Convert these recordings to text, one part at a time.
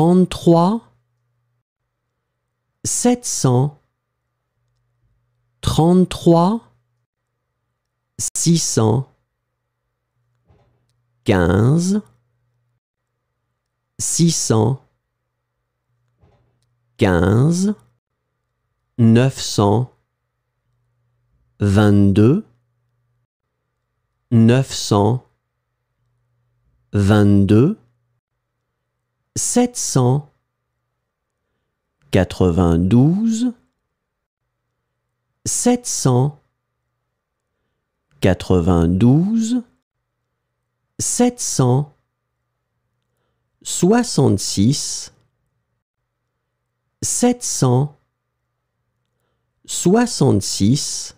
33 700 33 600 15 600 15 900 22 900 22 700 92 700 92 700 66 700 66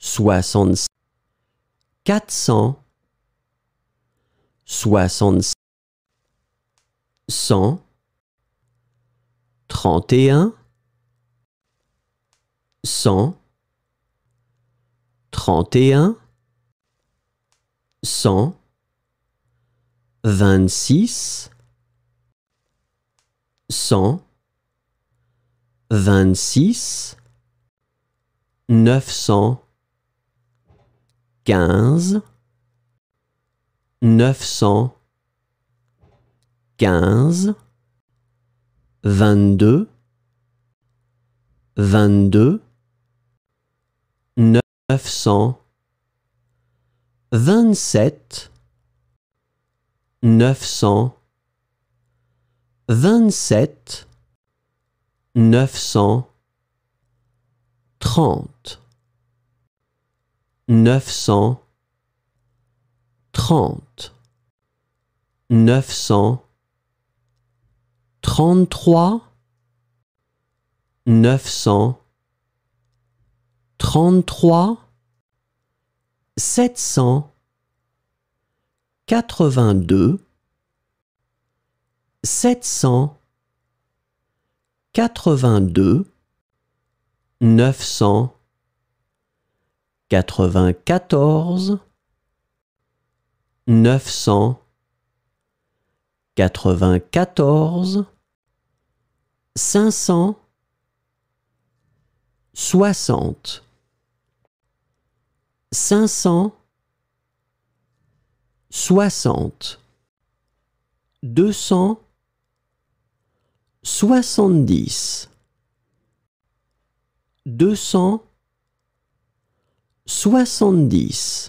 400 66 400 66 100 31 100 31 100 26 100 26 900 15 915 22 22 900 27 900 27 900 30 900 30 900 33 900 33 700 82 700 82 900 814 900 994 500 60 500 60 200 70 200 70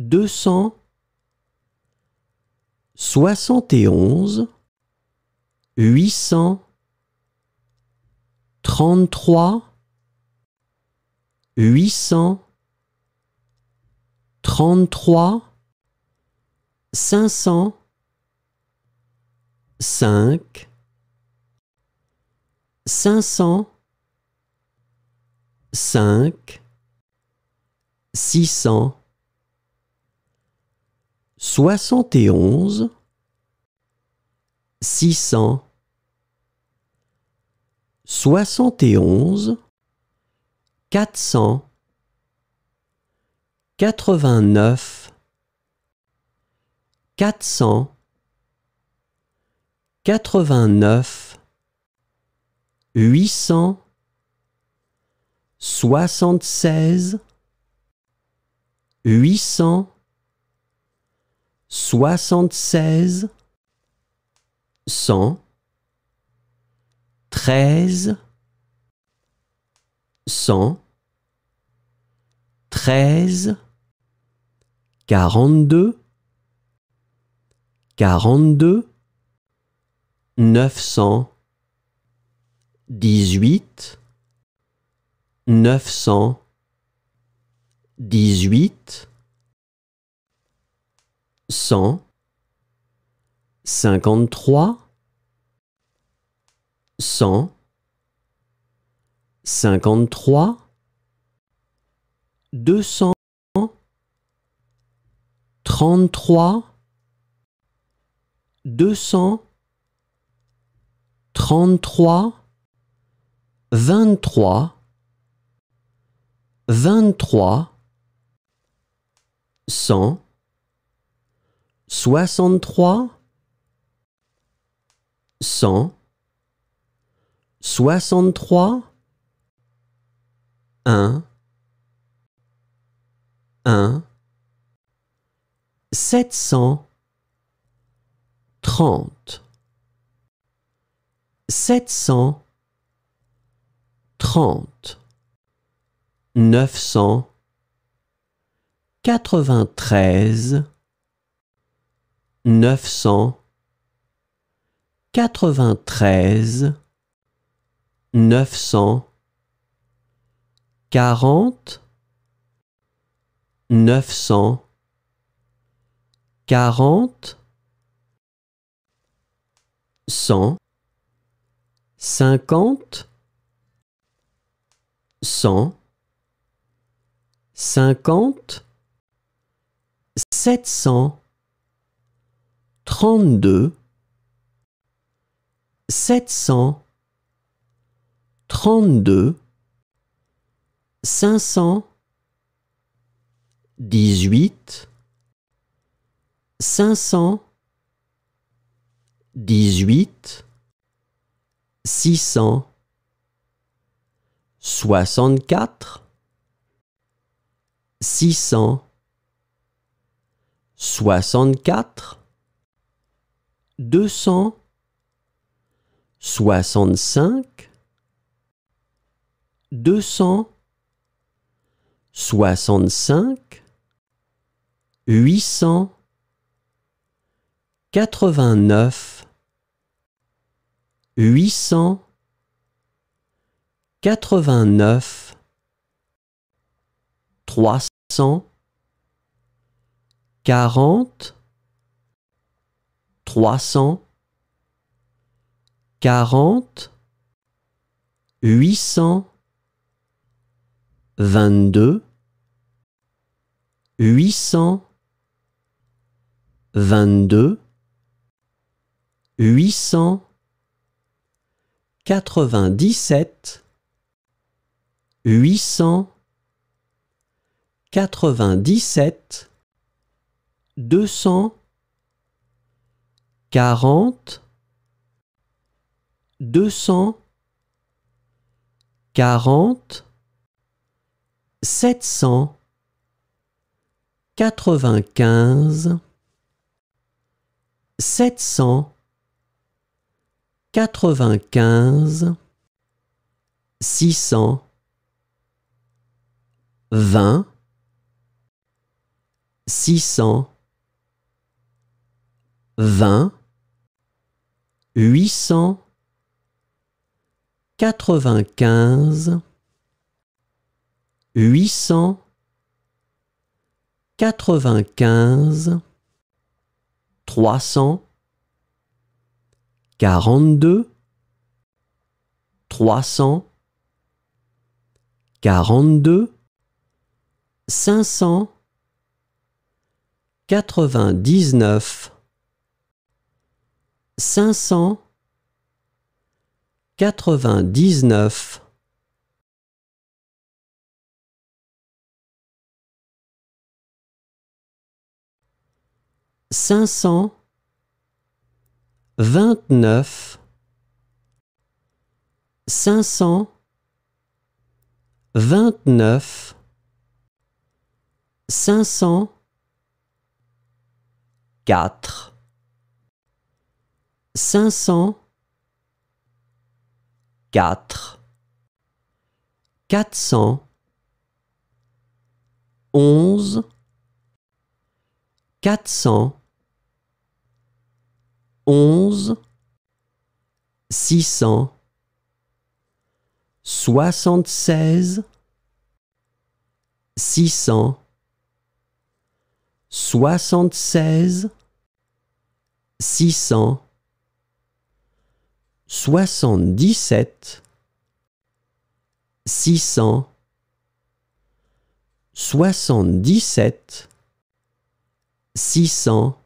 271 800 33 500 5 500 5 600 71 600 71 400 89 400 89 800 76 800 76 100 13 100 13 42 42 900 18 900 18 100, 53, 100, 53, 200, 33, 200, 33, 23, 23, 100, 63 100 63 1 1 700 30 700 30 900 93 900 93 900 40 100 50 100 50 700 32 700 32 500 18 500 18 600 64 600 64 265 265 800 89 800 89 300 40 300, 40, 800, 22, 800, 22, 800, 97, 800, 97, 200, 40 200 40 700 95 700 95 600 20 600 20 895 895 300 42 300 42 500 99 500 99 500 29 500 29 500 4 504 400 11 400 11 600 76 600 76 600 77 600 77 600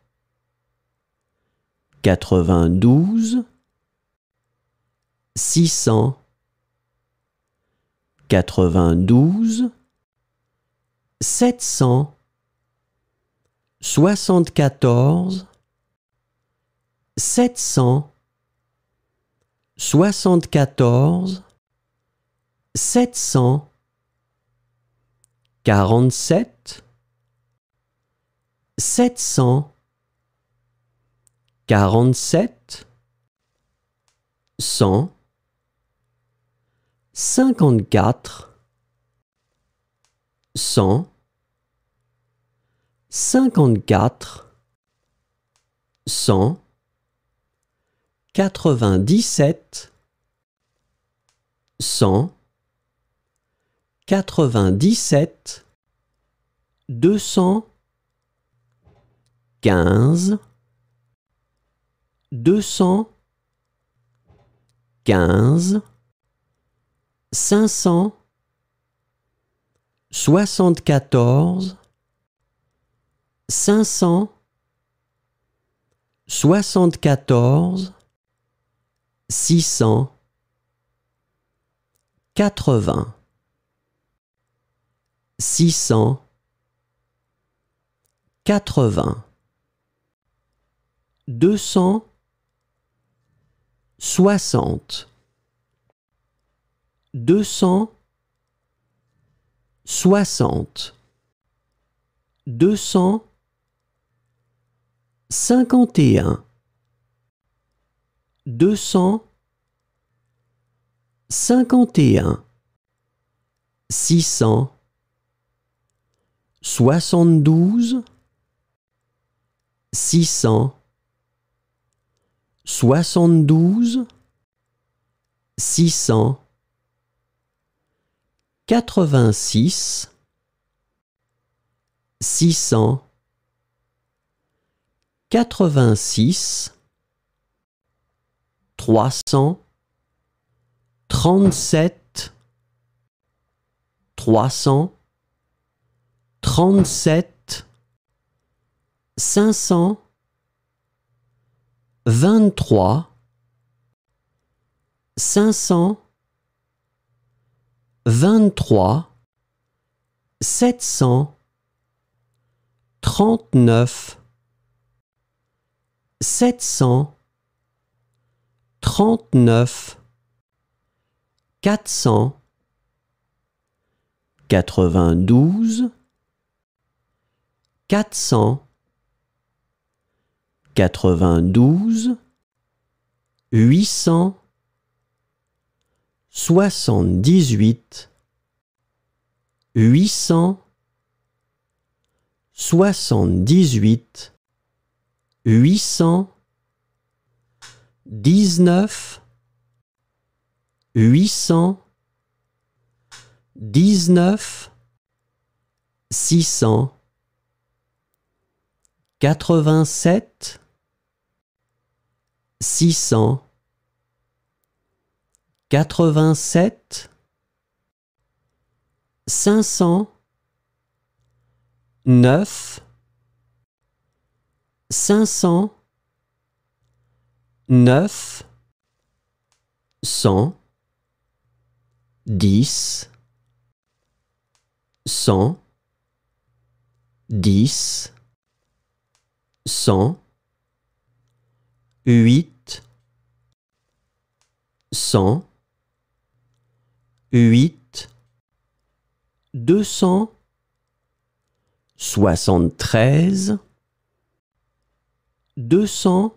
92 600 92 700 74 700 74 700 47 700 47 100 54 100 54 100 97 100 97 200 15 200 15 500 74 500 74 six cent quatre-vingts six cent quatre-vingts deux cent soixante deux cent soixante deux cent cinquante et un 251 600 72 600 72 600 86 600 86 300 37 300 37 500 23 500 23 700 39 700 39 400 92 400 92 800 78 800 78 800 19 800 19 600 87 600 87 500 9 500 9, 100 10, 100, 10, 100, 8, 100, 8, 200 73, 200,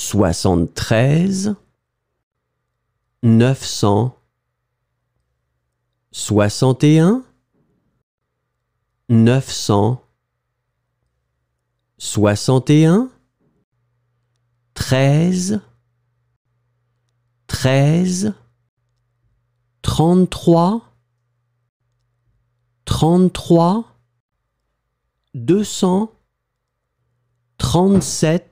73 900 61 900 61 13 13 33 33 200 37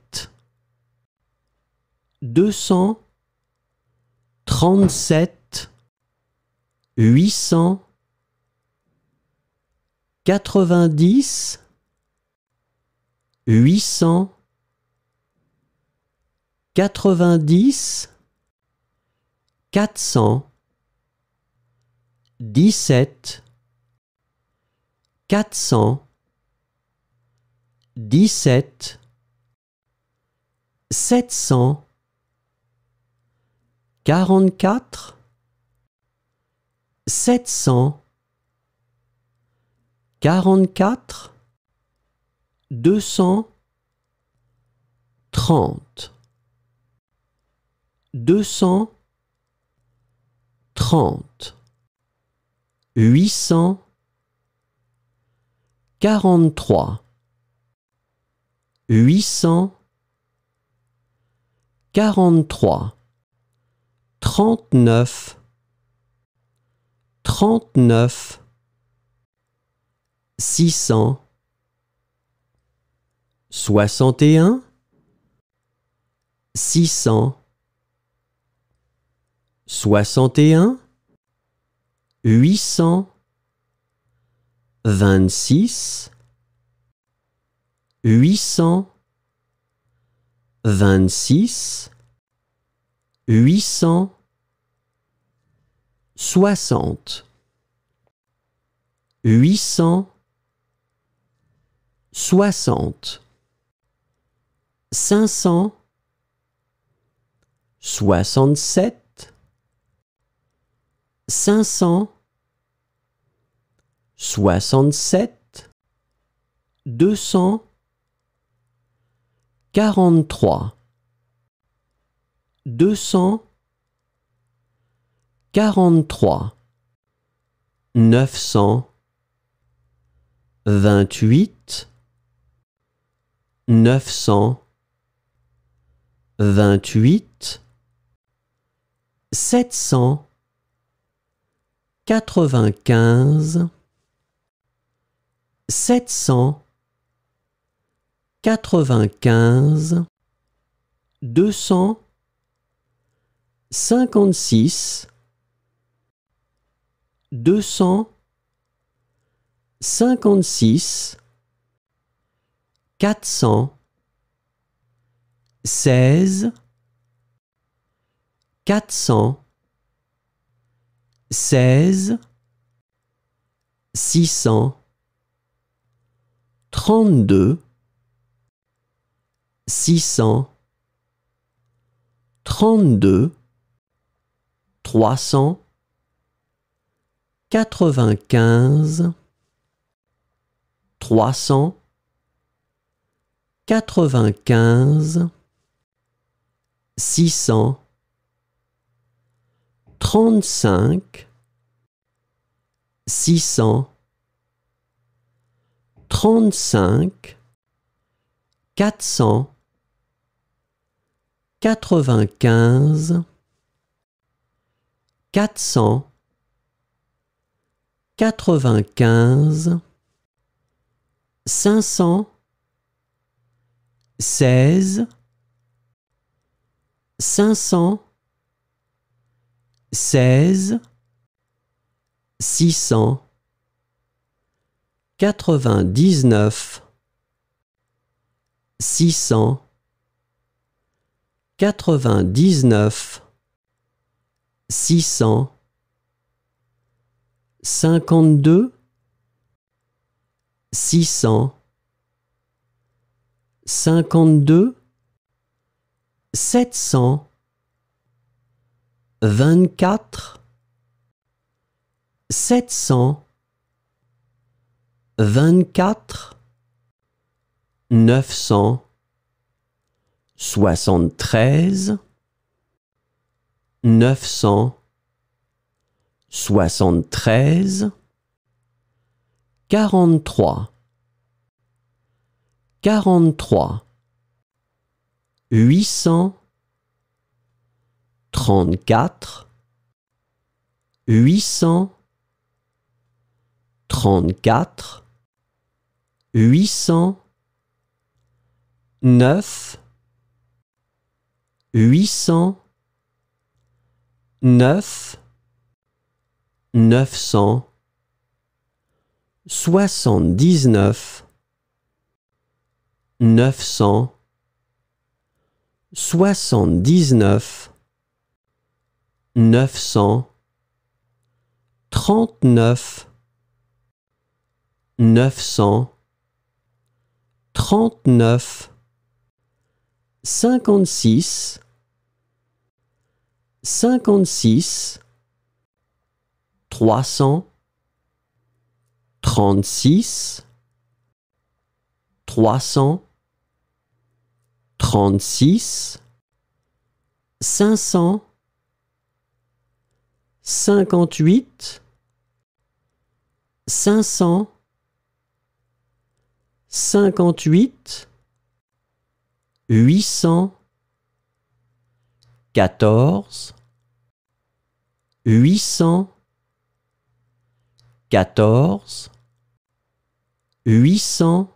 237 800 90 800 90 400 17 400 17 700 44 700 44 200 30 200 30 800 43 800 43 39 39 600 61 600 61 800 26 800 26 60, 800, 60, 500 67 500 67 200, 43 deux cent quarante-trois neuf cent vingt-huit neuf cent vingt-huit quatre-vingt-quinze 56 200 56 400 16 400 16 600 32 600 32 300 95 300 95 600 35 600 35 400 95 495 500 16 500 16 600 99 600 99 600 52 600 52 700 24 700 24 900 73. 973 43 43 800 34 800 34 800 9 800 9 900 79 900 79 900 39 900 39 56 56 300 36 300 36 500 58 500 58 800 14 814 800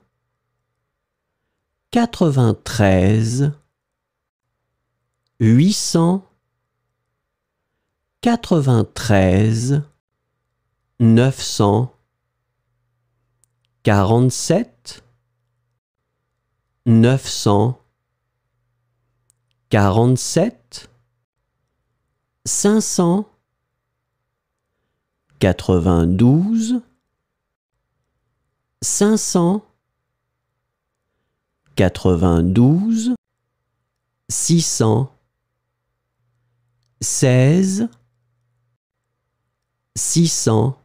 93 900 47 900 47 500 92 500 92 600 16 600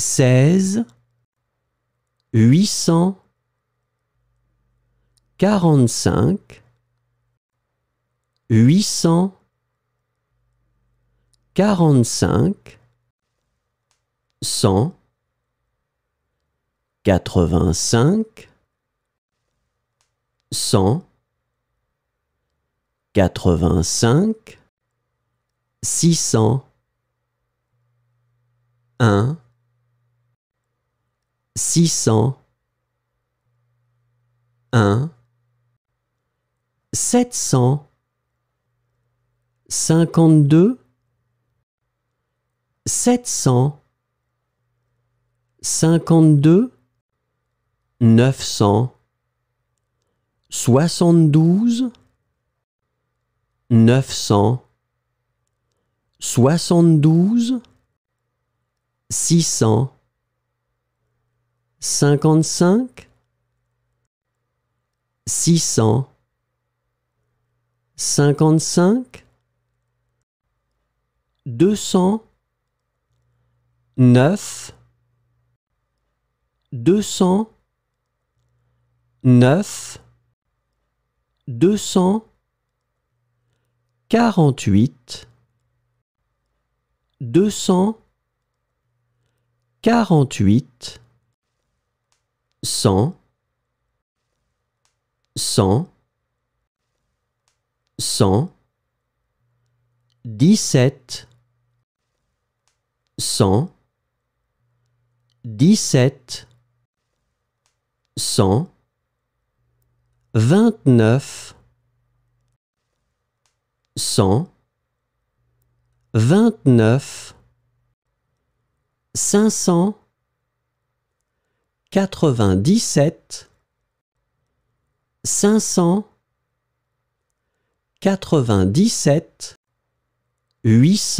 16 800 45 800 45 100 85 100 85 600 1 600 1 700 52 700 52 900 72 900 72 600 55 600 55 200 9 200 9, 200 48 200 48 100, 100, 100, 17 100 17 100 29 100 29 500 97 500 97 800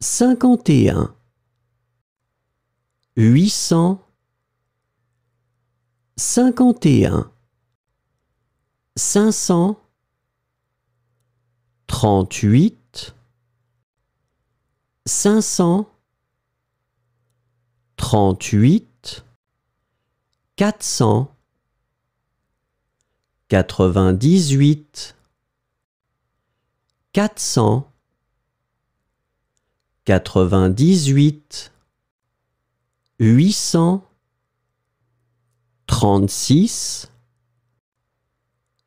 51 51 500 38 500 38 400 98 400 98 836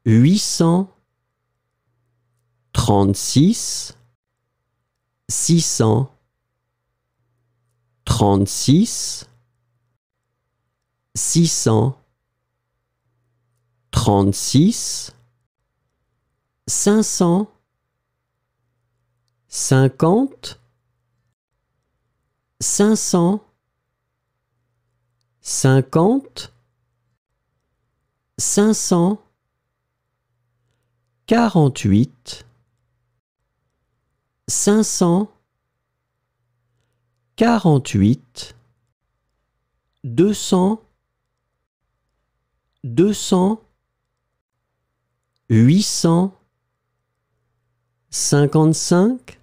836 636 636 36 500 50 500 50 500 48 500 48 200 200 800 55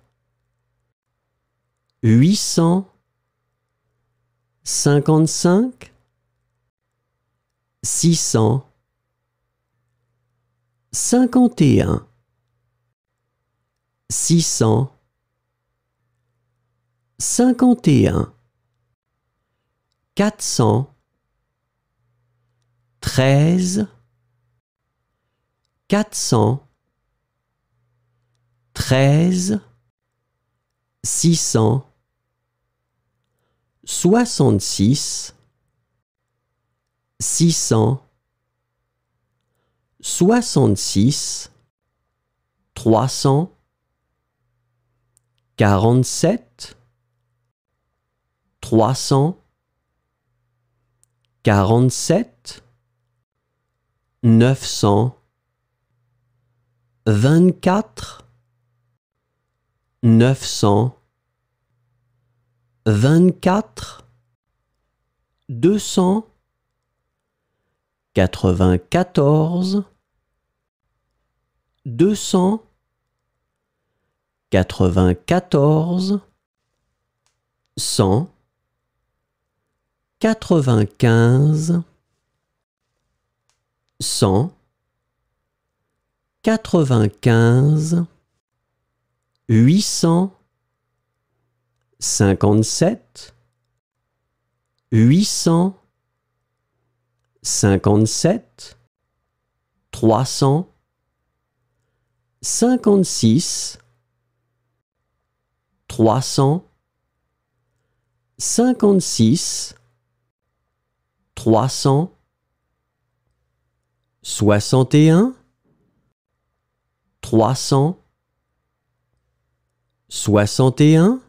800 55 600 51 600 51 400 13 400 13 600 66 600 66 300 47 300 47 900 24 900 24 200 94 200 94 100 95 100 95 800 57 800 57 300 56 300 56 300 61 300 61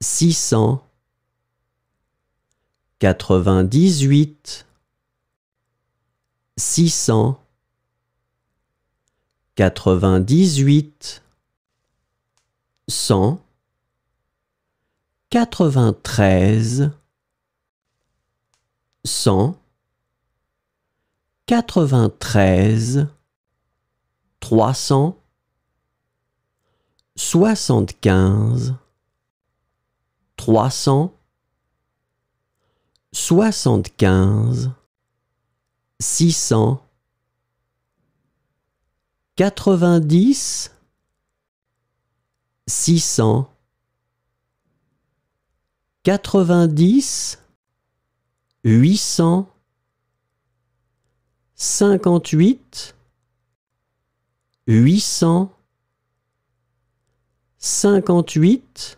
698 698 100 93 100 93 300 75 375 600 90 600 90 800 58 800 58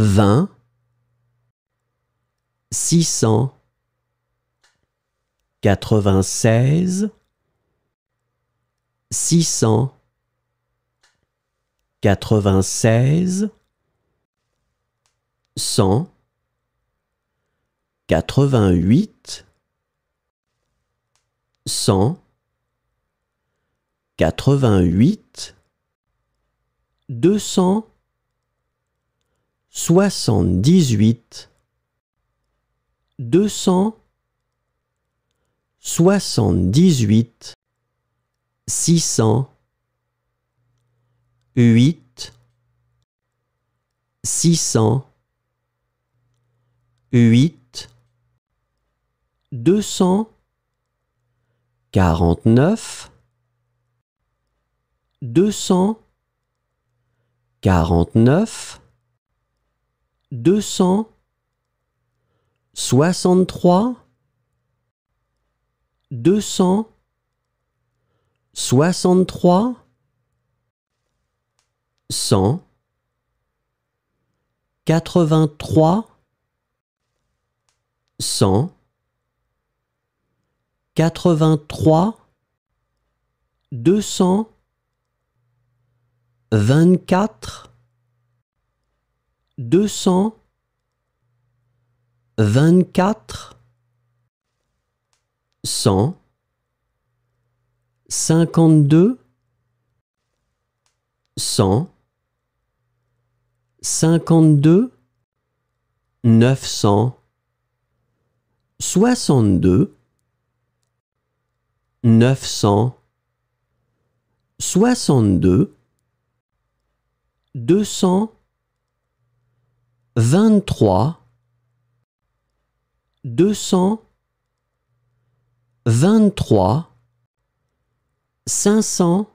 20 600 96 600 96 100 88 100 88 200 78 200 78 600 8 600 8 200 49 200 49 263 263 100 83 100 83 200 24 224 100 52 100 52 900 62 900 62 200 23 200 23 500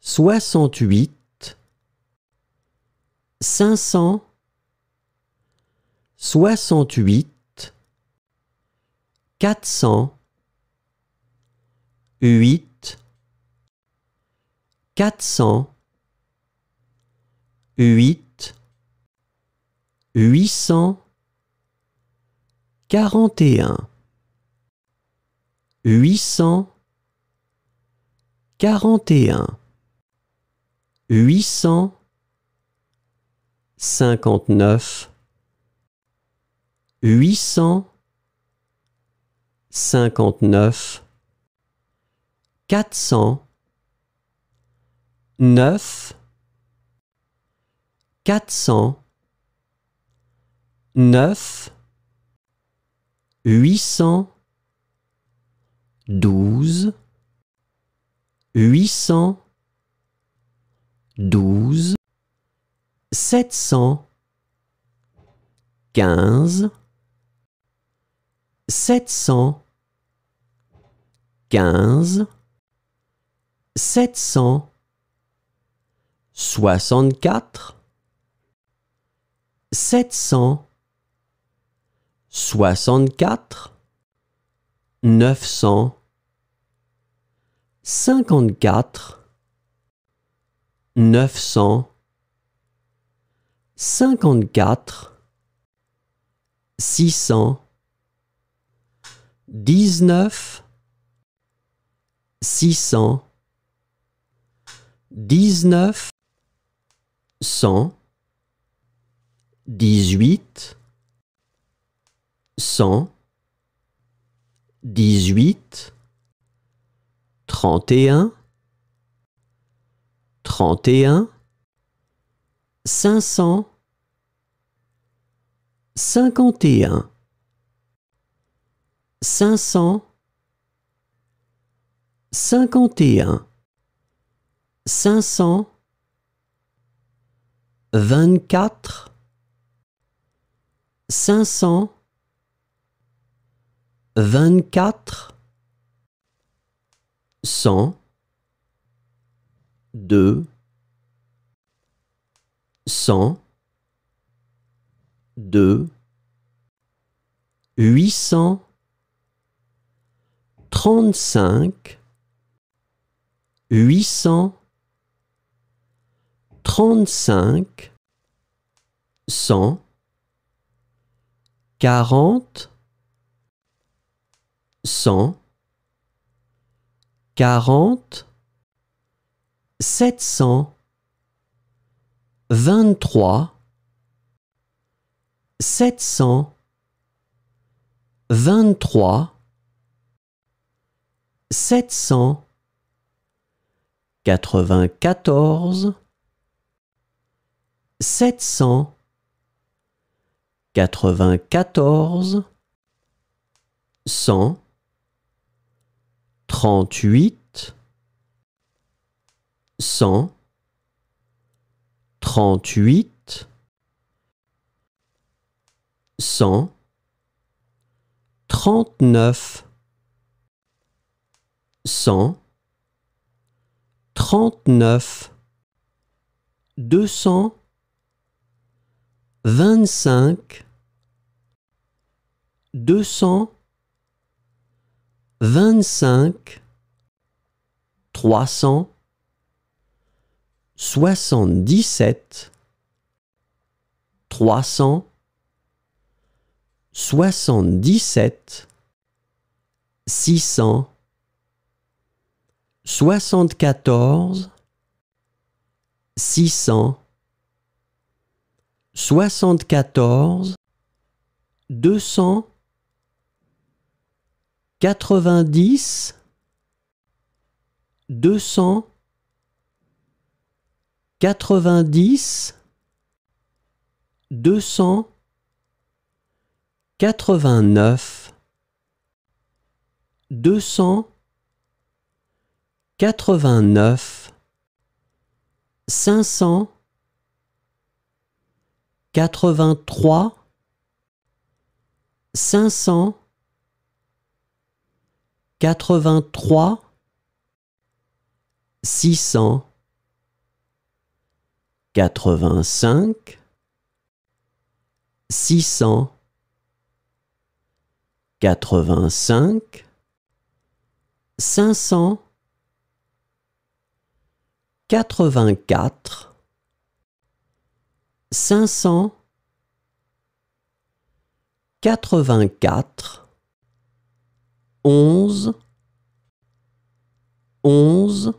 68 500 68 400 8 400 8 841 841 859 859 400 9 400 neuf, huit cent douze, huit cent douze, sept cent quinze, sept cent quinze, sept cent soixante-quatre, sept cent 64 900 54 900 54 600 19 600 19 100 18 100 18 31 31 500 51 500 51 500 24 500 24 100 2 100 2 800 35 800 35 100 40 cent, quarante, sept cent vingt-trois, sept cent vingt-trois, sept cent quatre-vingt-quatorze, sept cent quatre-vingt-quatorze, cent, 38 100 38 100 39 100 39 200 25 200 25 300 77 300 77 600 74 600 74 200 90 200 90 200 89 200 89 500 83 500 83 600 85 600 85 500 84 500 84 11 11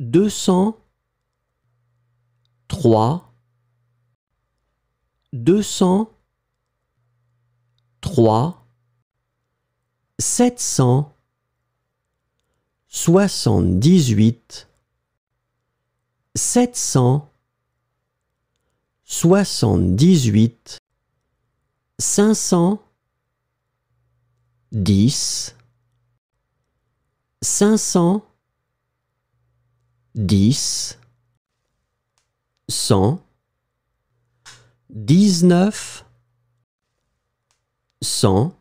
200 3 200 3 700 78 700 78 500 10 500 10 100 19 100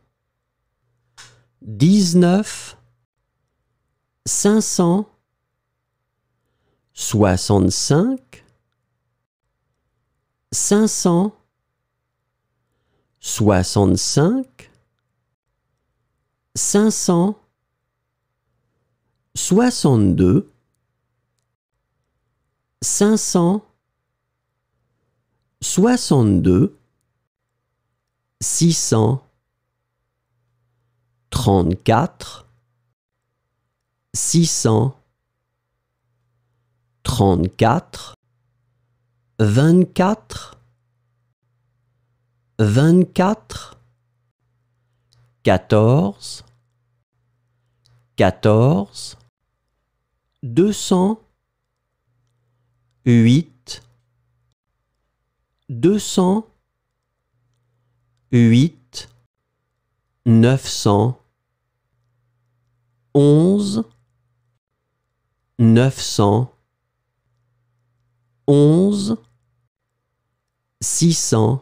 19 500 65 500 65 562 562 600 34 600 34 24 24 14 14 200 8 200 8 900 11 900 11 600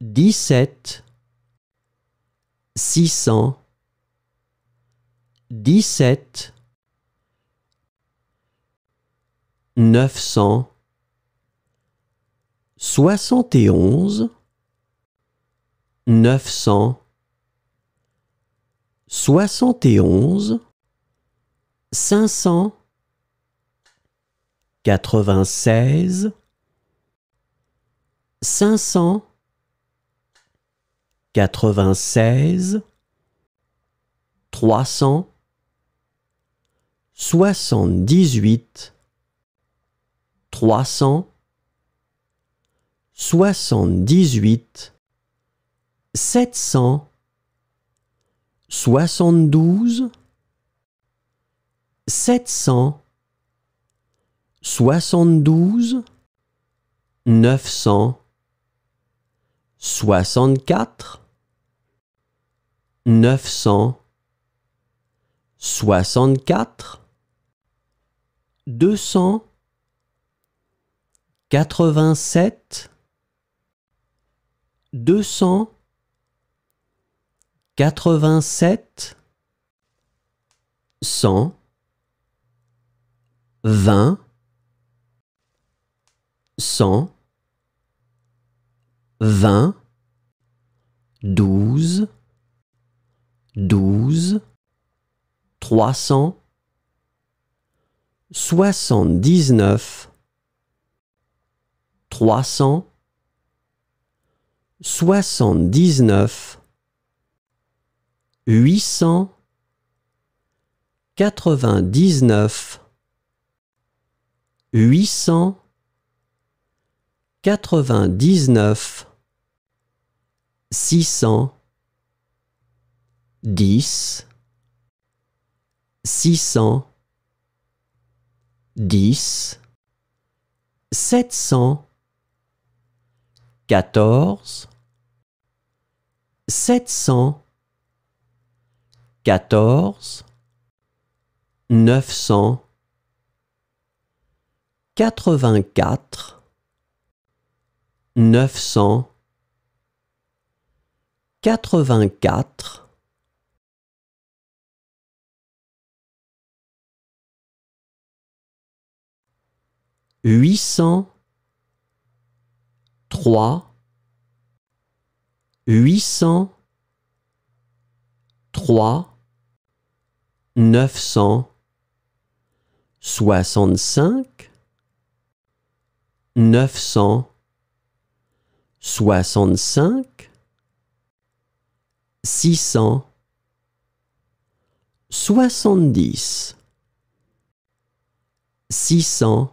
17 600 17 900 71 900 71 500 96 500 96 300 78 300 78 700 72 700 72 900 64 900 64 287 287 100 20 100 20 12 12 300 79 300 79 800 99 800 99 600 10 600 10, 700, 14, 700, 14, 900, 84, 900, 84. huit cent trois huit cent trois neuf cent soixante-cinq neuf cent soixante-cinq six cent soixante-dix six cent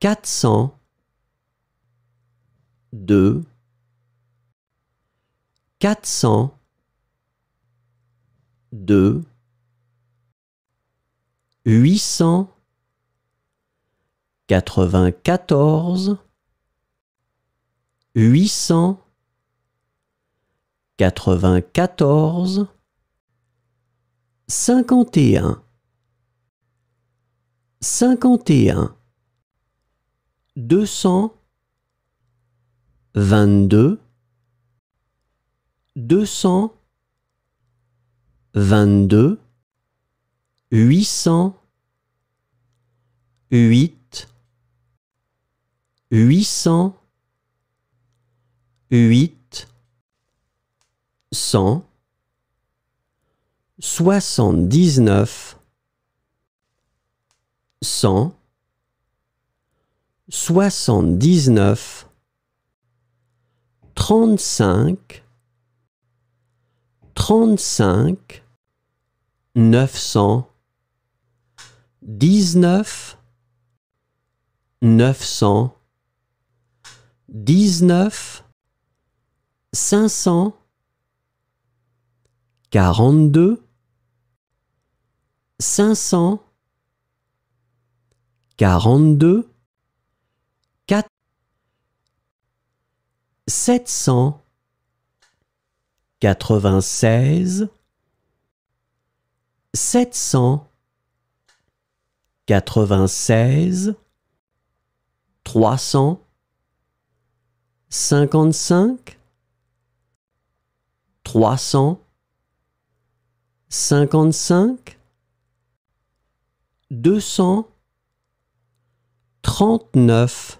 400 2 400 2 800 94 800 94 51 51 222 222 808 808 100 79 100 79 35 35 900 19 900 19 500 42 500 42 796 796 300 55 300 55 200 39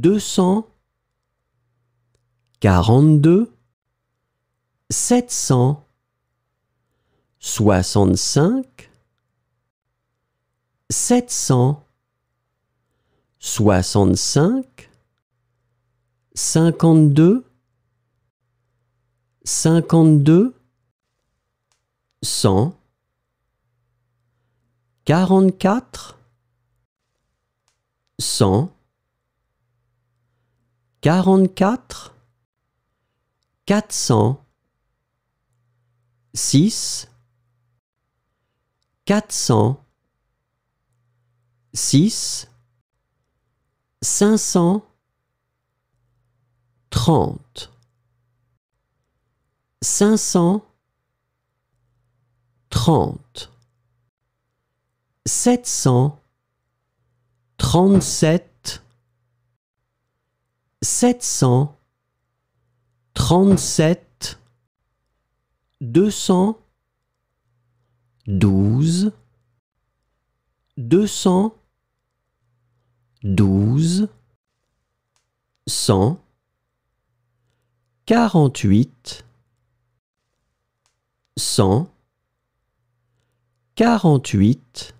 242 700 65 700 65 52 52 100 44 100 44 400 6 400 6 500 30 500 30 700 37 700, 37, 200, 12, 200, 12, 100 48 100 48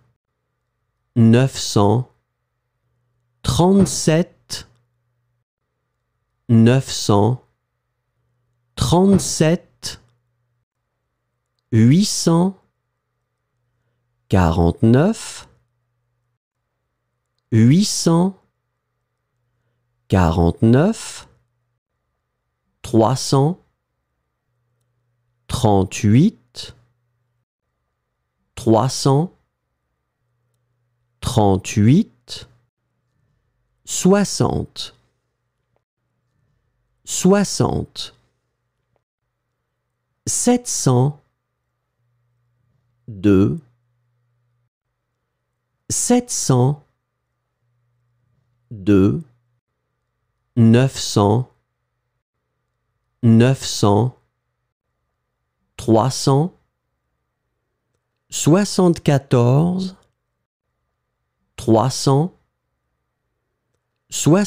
900 37 937 800 49 800 49 300 38 300 38 60 60 700 2 700 2, 900 900 300 74, 300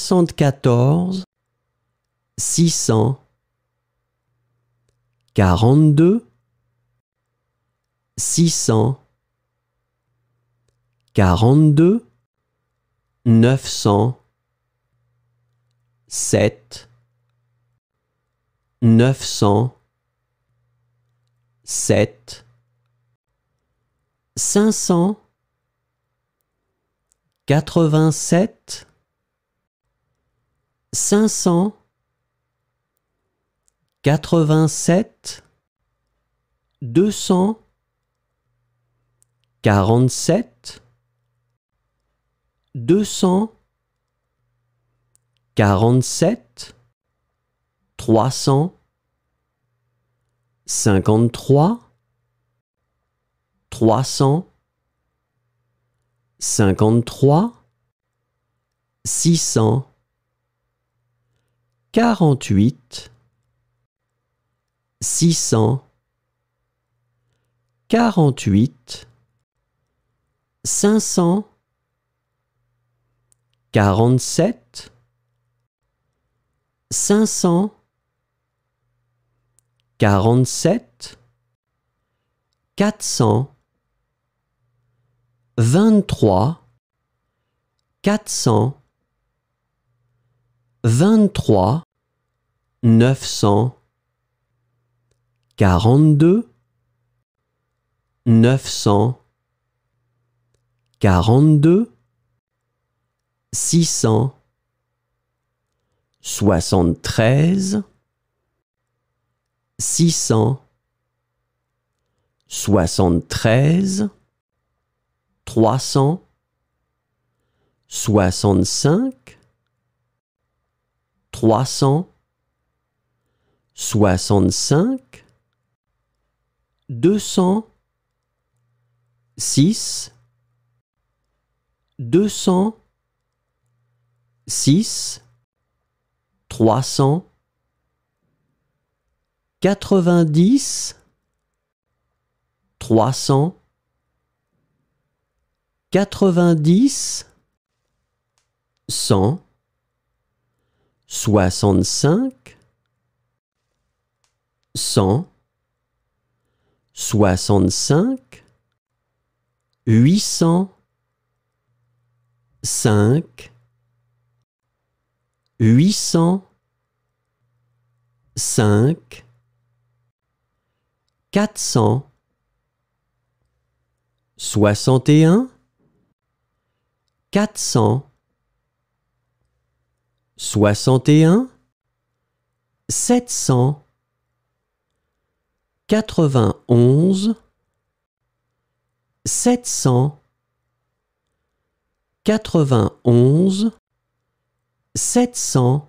74... 600 42 600 42 900 7 900 7 500 87 500 87 200 47 200 47 300 53 300 53 600 48 600 48 500 47 500 47 400 23 400 23 900 42 900 42 600 73 600 73 300 65 300 65 206 206 300 90 300 90 100 65 100 65 800 5 800 5 400 61 400 61 700 91 700 91 700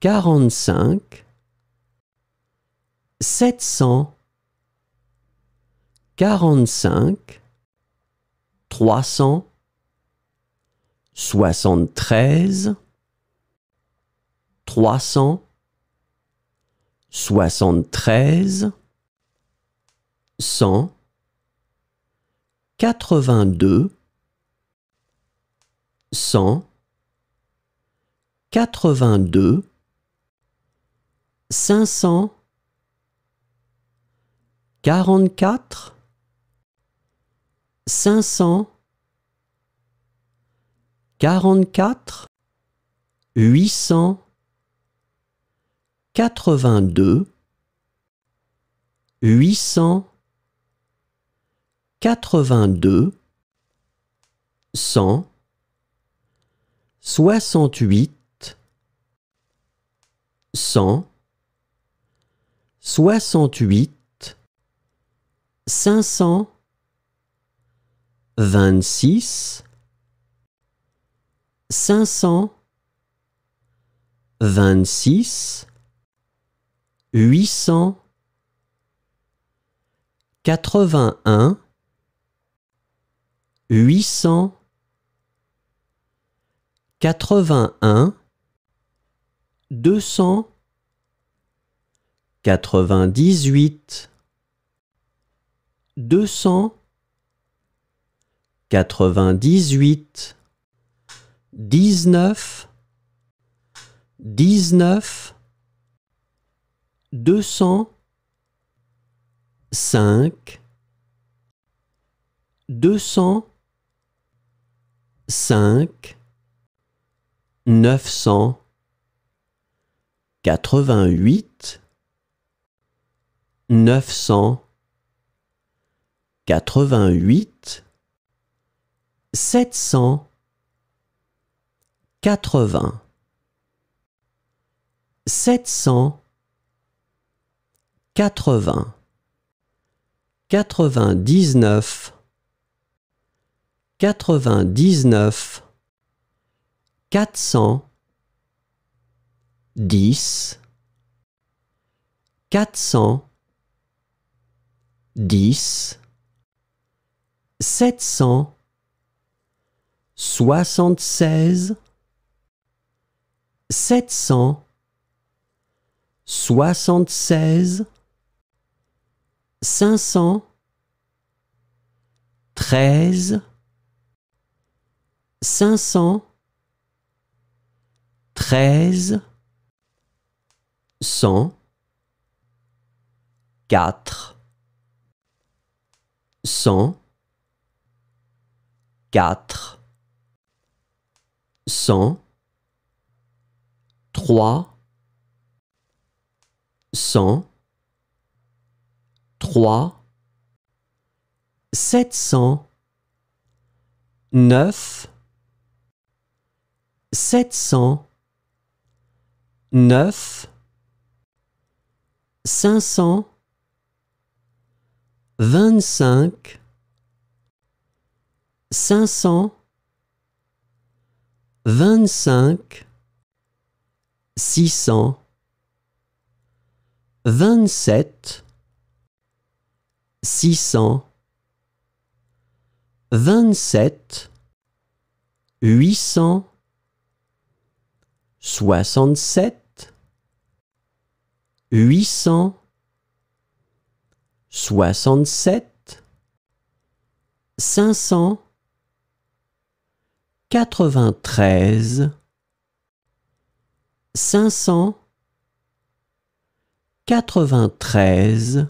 45 700 45 300 73 300 73 100 82 100 82 500 44 500 44 800 82 800 82 100 68 100 68 500 26 500 26 800 81 800 81 200 98 200 98 19 19 205 205 988 988 780 700. 80 99 99 400 10 400 10 700 76 700 76 513 513 100 4 100 4 100 3 100 3 700 9 700 9 500 25 500 25 600 27 600 27, 800 67 800 67 500 93 500 93.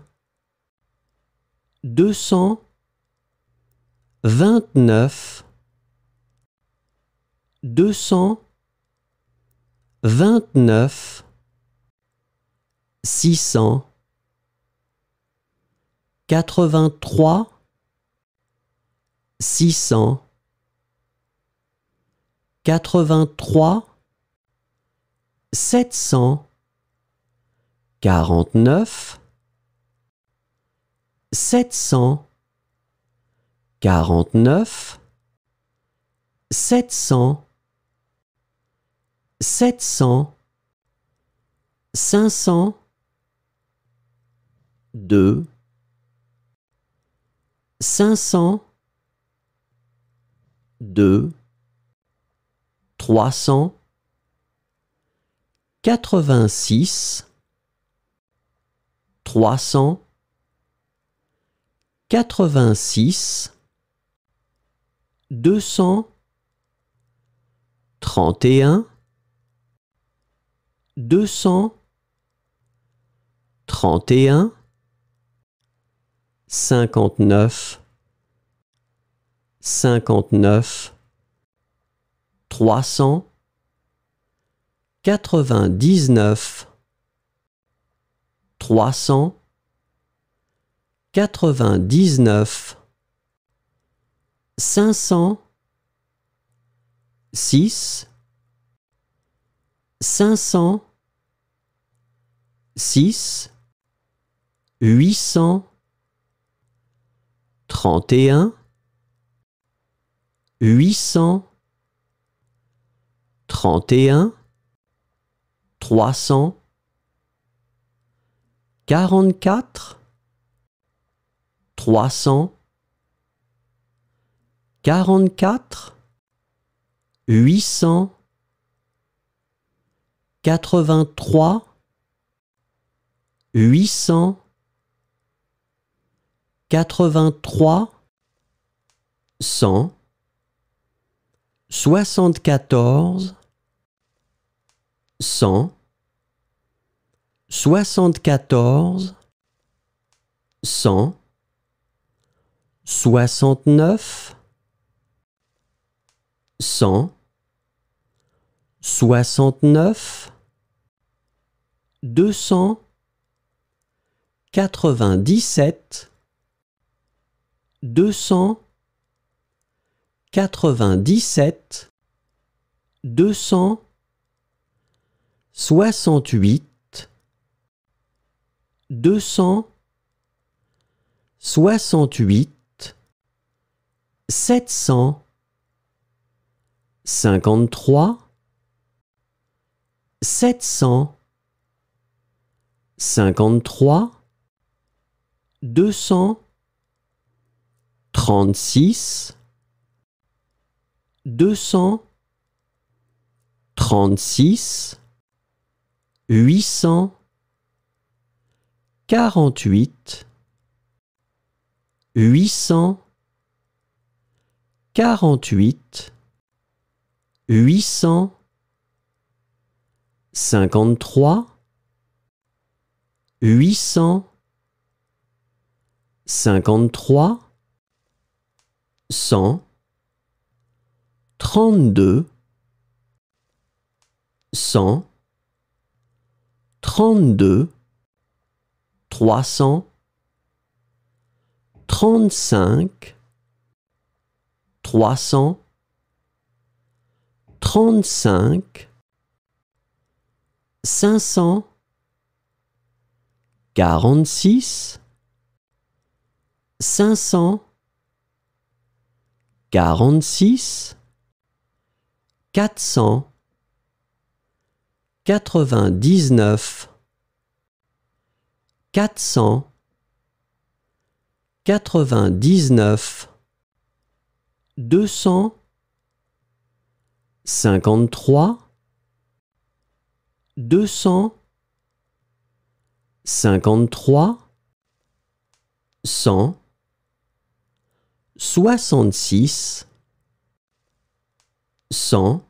29 229 29 600 83 600 83 700 49 749 700 700 500 2 500 2 300 86 300 86 200 31 200 31 59 59 300 99 300 99 500 6 500 6 800 31 800 31 300 44 300 44 800 83 800 83 100 74 100 74 100 69 100 69 200 97 200 97 200 68 200 68 700 53 700 53 200 36 200 36 800 48 800 48 800 53 800 53 100 32 100 32 300 35 35 500 46 500 46 400 99 400 99 253 253 100 66 100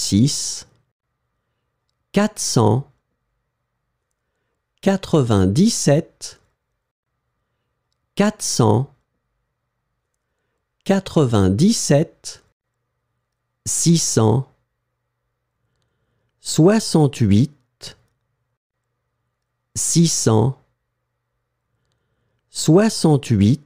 66 400 97 400 97 600 68 600 68